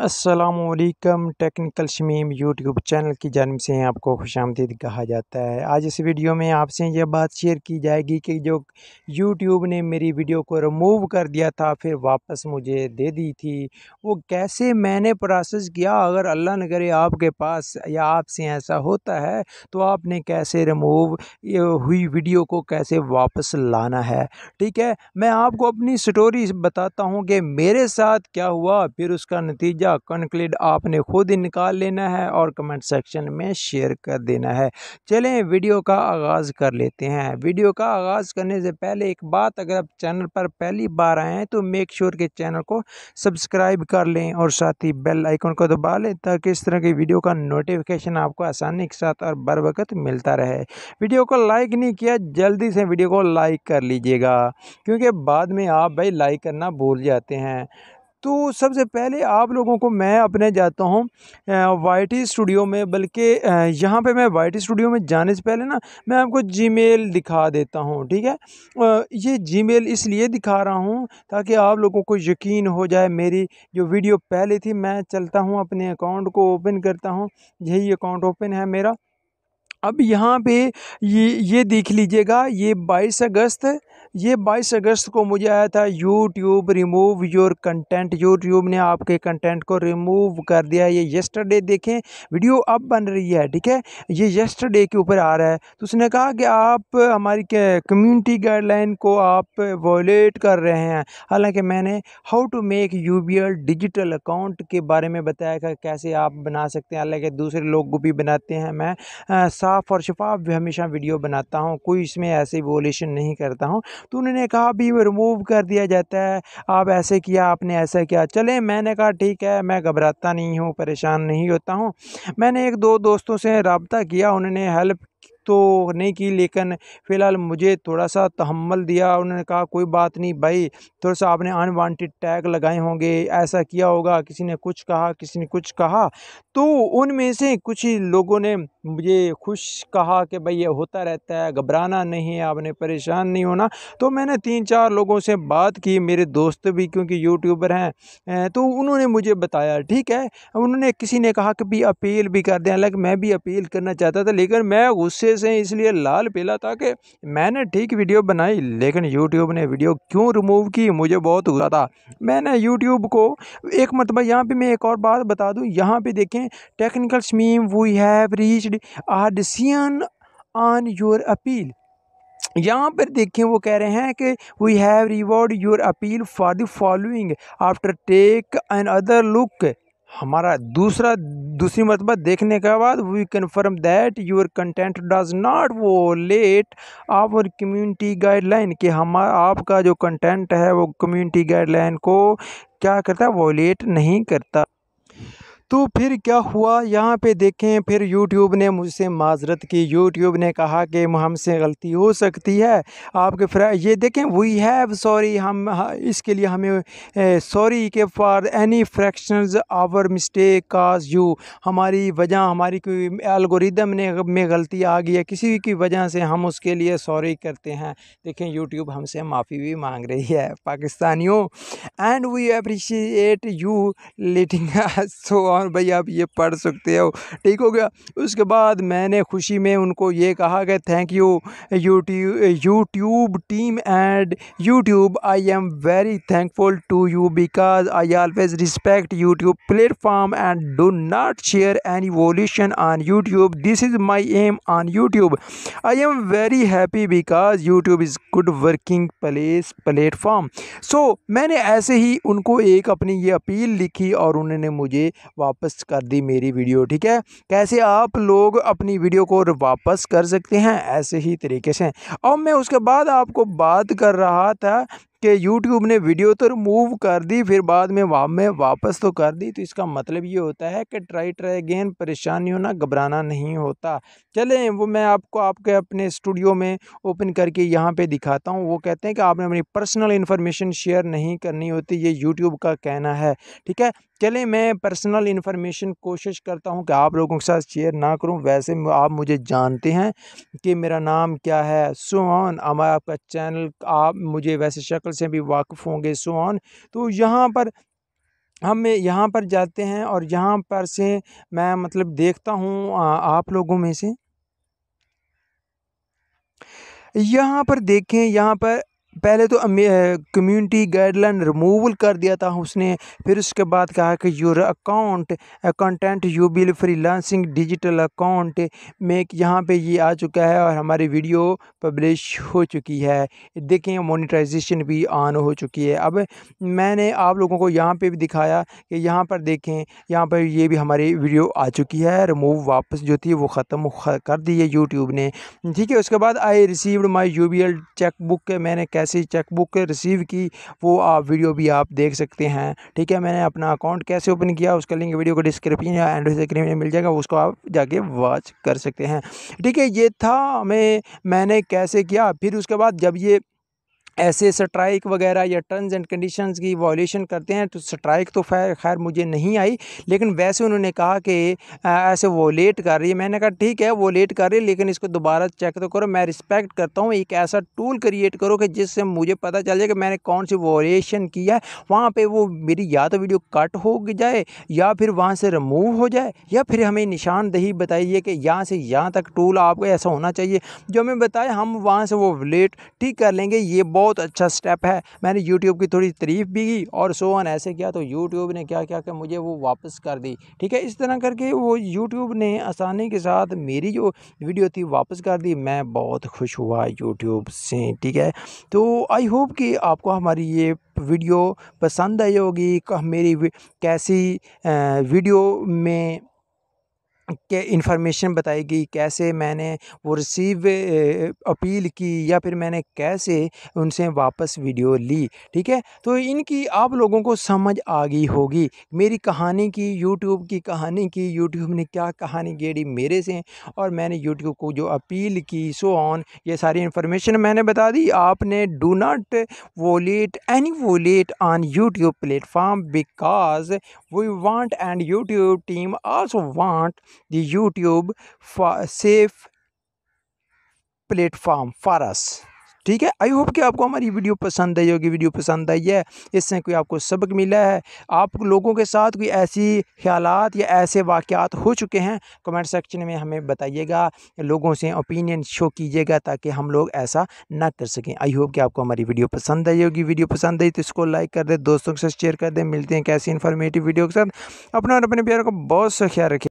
अस्सलाम technical Shamim YouTube channel की जानब से आपको खुश आमदीद कहा जाता है आज इस वीडियो में आपसे यह बात शेयर की जाएगी कि जो यूट्यूब ने मेरी वीडियो को रिमूव कर दिया था फिर वापस मुझे दे दी थी वो कैसे मैंने प्रोसेस किया अगर अल्लाह न करे आपके पास या आपसे ऐसा होता है तो आपने कैसे रिमूव हुई वीडियो को कैसे वापस लाना है ठीक है मैं आपको अपनी स्टोरी बताता हूँ कि मेरे साथ क्या हुआ फिर उसका नतीजा कंक्लूड आपने खुद ही निकाल लेना है और कमेंट सेक्शन में शेयर कर देना है चलें वीडियो का आगाज़ कर लेते हैं वीडियो का आगाज़ करने से पहले एक बात अगर आप चैनल पर पहली बार आए हैं तो मेक श्योर के चैनल को सब्सक्राइब कर लें और साथ ही बेल आइकन को दबा लें ताकि इस तरह की वीडियो का नोटिफिकेशन आपको आसानी के साथ और बर वक्त मिलता रहे वीडियो को लाइक नहीं किया जल्दी से वीडियो को लाइक कर लीजिएगा क्योंकि बाद में आप भाई लाइक करना भूल जाते हैं हैं तो सबसे पहले आप लोगों को मैं अपने जाता हूँ वाई स्टूडियो में बल्कि यहाँ पे मैं वाई स्टूडियो में जाने से पहले ना मैं आपको जीमेल दिखा देता हूँ ठीक है ये जीमेल इसलिए दिखा रहा हूँ ताकि आप लोगों को यकीन हो जाए मेरी जो वीडियो पहले थी मैं चलता हूँ अपने अकाउंट को ओपन करता हूँ यही अकाउंट ओपन है मेरा अब यहाँ पे ये ये देख लीजिएगा ये बाईस अगस्त ये बाईस अगस्त को मुझे आया था YouTube remove your content YouTube ने आपके कंटेंट को रिमूव कर दिया ये येस्टरडे देखें वीडियो अब बन रही है ठीक है ये येस्टरडे के ऊपर आ रहा है तो उसने कहा कि आप हमारी कम्युनिटी गाइडलाइन को आप वॉयलेट कर रहे हैं हालांकि मैंने how to make you digital account के बारे में बताया था कैसे आप बना सकते हैं हालाँकि दूसरे लोग भी बनाते हैं मैं आ, साफ़ और शफाफ हमेशा वीडियो बनाता हूँ कोई इसमें ऐसे वोलेशन नहीं करता हूँ तो उन्होंने कहा वो रिमूव कर दिया जाता है आप ऐसे किया आपने ऐसा किया चले मैंने कहा ठीक है मैं घबराता नहीं हूँ परेशान नहीं होता हूँ मैंने एक दो दोस्तों से रबता किया उन्होंने हेल्प तो नहीं की लेकिन फ़िलहाल मुझे थोड़ा सा तहमल दिया उन्होंने कहा कोई बात नहीं भाई थोड़ा सा आपने अनवांटेड टैग लगाए होंगे ऐसा किया होगा किसी ने कुछ कहा किसी ने कुछ कहा तो उनमें से कुछ ही लोगों ने मुझे खुश कहा कि भाई ये होता रहता है घबराना नहीं है आपने परेशान नहीं होना तो मैंने तीन चार लोगों से बात की मेरे दोस्त भी क्योंकि यूट्यूबर हैं तो उन्होंने मुझे बताया ठीक है उन्होंने किसी ने कहा कि भी अपील भी कर दें हालांकि मैं भी अपील करना चाहता था लेकिन मैं गुस्से फेस हैं इसलिए लाल पीला था कि मैंने ठीक वीडियो बनाई लेकिन यूट्यूब ने वीडियो क्यों रिमूव की मुझे बहुत गुस्सा था मैंने यूट्यूब को एक मतलब यहाँ पे मैं एक और बात बता दूँ यहाँ पे देखें टेक्निकल स्मीम we have reached our decision on your appeal यहाँ पर देखें वो कह रहे हैं कि we have reviewed your appeal for the following after take another look हमारा दूसरा दूसरी मरतबा देखने के बाद we confirm that your content does not violate our community guideline कि हमारा आपका जो कंटेंट है वो कम्युनिटी गाइडलाइन को क्या करता है वो लेट नहीं करता तो फिर क्या हुआ यहाँ पे देखें फिर यूट्यूब ने मुझसे माजरत की यूट्यूब ने कहा कि हमसे गलती हो सकती है आपके फ्रा ये देखें वी हैव सॉरी हम इसके लिए हमें सॉरी के for any fractions our mistake cause you हमारी वजह हमारी कोई एल्गोरिदम ने में गलती आ गई है किसी की वजह से हम उसके लिए सॉरी करते हैं देखें यूट्यूब हमसे माफ़ी भी मांग रही है पाकिस्तानियों and we appreciate you letting so कौन भाई आप ये पढ़ सकते हो ठीक हो गया उसके बाद मैंने खुशी में उनको ये कहा कि thank you YouTube YouTube team and YouTube I am very thankful to you because I always respect YouTube platform and do not share any violation on YouTube this is my am on YouTube I am very happy because YouTube is good working place platform so मैंने ऐसे ही उनको एक अपनी ये appeal लिखी और उन्होंने मुझे वापस कर दी मेरी वीडियो ठीक है कैसे आप लोग अपनी वीडियो को वापस कर सकते हैं ऐसे ही तरीके से और मैं उसके बाद आपको बात कर रहा था कि YouTube ने वीडियो तो रिमूव कर दी फिर बाद में वाप में वापस तो कर दी तो इसका मतलब ये होता है कि ट्राई ट्राई अगेन परेशान नहीं होना घबराना नहीं होता चलें वो मैं आपको आपके अपने स्टूडियो में ओपन करके यहाँ पे दिखाता हूँ वो कहते हैं कि आपने अपनी पर्सनल इन्फॉर्मेशन शेयर नहीं करनी होती ये यूट्यूब का कहना है ठीक है चले मैं पर्सनल इन्फॉर्मेशन कोशिश करता हूँ कि आप लोगों के साथ शेयर ना करूँ वैसे आप मुझे जानते हैं कि मेरा नाम क्या है सोआन हमारा आपका चैनल आप मुझे वैसे शक्ल से भी वाकफ़ होंगे सोआन तो यहाँ पर हम यहाँ पर जाते हैं और यहाँ पर से मैं मतलब देखता हूँ आप लोगों में से यहाँ पर देखें यहाँ पर पहले तो कम्युनिटी गाइडलाइन रिमूवल कर दिया था उसने फिर उसके बाद कहा कि your account content you will launching digital account में यहाँ पे ये आ चुका है और हमारी वीडियो पब्लिश हो चुकी है देखें मोनिटाइजेशन भी ऑन हो चुकी है अब मैंने आप लोगों को यहाँ पे भी दिखाया कि यहाँ पर देखें यहाँ पर ये भी हमारी वीडियो आ चुकी है रिमूव वापस जो थी वो ख़त्म कर दी है यूट्यूब ने ठीक है उसके बाद I received my U B L cheque book मैंने कैसे कैसे चेकबुक रिसीव की वो आप वीडियो भी आप देख सकते हैं ठीक है मैंने अपना अकाउंट कैसे ओपन किया उसका लिंक वीडियो को डिस्क्रिप्शन या एंड स्क्रीन में मिल जाएगा उसको आप जाके वॉच कर सकते हैं ठीक है ये था हमें मैंने कैसे किया फिर उसके बाद जब ये ऐसे स्ट्राइक वगैरह या टर्म्स एंड कंडीशंस की वॉल्यूशन करते हैं तो स्ट्राइक तो खैर मुझे नहीं आई लेकिन वैसे उन्होंने कहा कि ऐसे वो लेट कर रही है मैंने कहा ठीक है वो लेट कर रही है लेकिन इसको दोबारा चेक तो करो मैं रिस्पेक्ट करता हूँ एक ऐसा टूल क्रिएट करो कि जिससे मुझे पता चल जाए कि मैंने कौन सी वॉल्यूशन की है वहाँ पर वो मेरी या तो वीडियो कट हो जाए या फिर वहाँ से रिमूव हो जाए या फिर हमें निशानदही बताइए कि यहाँ से यहाँ तक टूल आपको ऐसा होना चाहिए जो हमें बताए हम वहाँ से वो लेट ठीक कर लेंगे ये बहुत बहुत अच्छा स्टेप है मैंने यूट्यूब की थोड़ी तारीफ भी की और सो ऑन ऐसे किया तो यूट्यूब ने क्या क्या कि मुझे वो वापस कर दी ठीक है इस तरह करके वो यूट्यूब ने आसानी के साथ मेरी जो वीडियो थी वापस कर दी मैं बहुत खुश हुआ यूट्यूब से ठीक है तो आई होप कि आपको हमारी ये वीडियो पसंद आई होगी मेरी कैसी वीडियो में के इंफॉर्मेशन बताई गई कैसे मैंने वो रिसीव अपील की या फिर मैंने कैसे उनसे वापस वीडियो ली ठीक है तो इनकी आप लोगों को समझ आ गई होगी मेरी कहानी की यूट्यूब की कहानी की यूट्यूब ने क्या कहानी गेड़ी मेरे से और मैंने यूट्यूब को जो अपील की सो ऑन ये सारी इन्फॉर्मेशन मैंने बता दी आपने do not violate any violate on YouTube platform because we want and youtube team also want the youtube for safe platform for us ठीक है आई होप कि आपको हमारी वीडियो पसंद आई होगी वीडियो पसंद आई है इससे कोई आपको सबक मिला है आप लोगों के साथ कोई ऐसी ख्याल या ऐसे वाक़ात हो चुके हैं कमेंट सेक्शन में हमें बताइएगा लोगों से ओपिनियन शो कीजिएगा ताकि हम लोग ऐसा ना कर सकें आई होप कि आपको हमारी वीडियो पसंद आई होगी वीडियो पसंद आई तो इसको लाइक कर दे दोस्तों के साथ शेयर कर दें मिलते हैं कैसी इन्फॉर्मेटिव वीडियो के साथ अपना और अपने प्यार को बहुत सा ख्याल रखें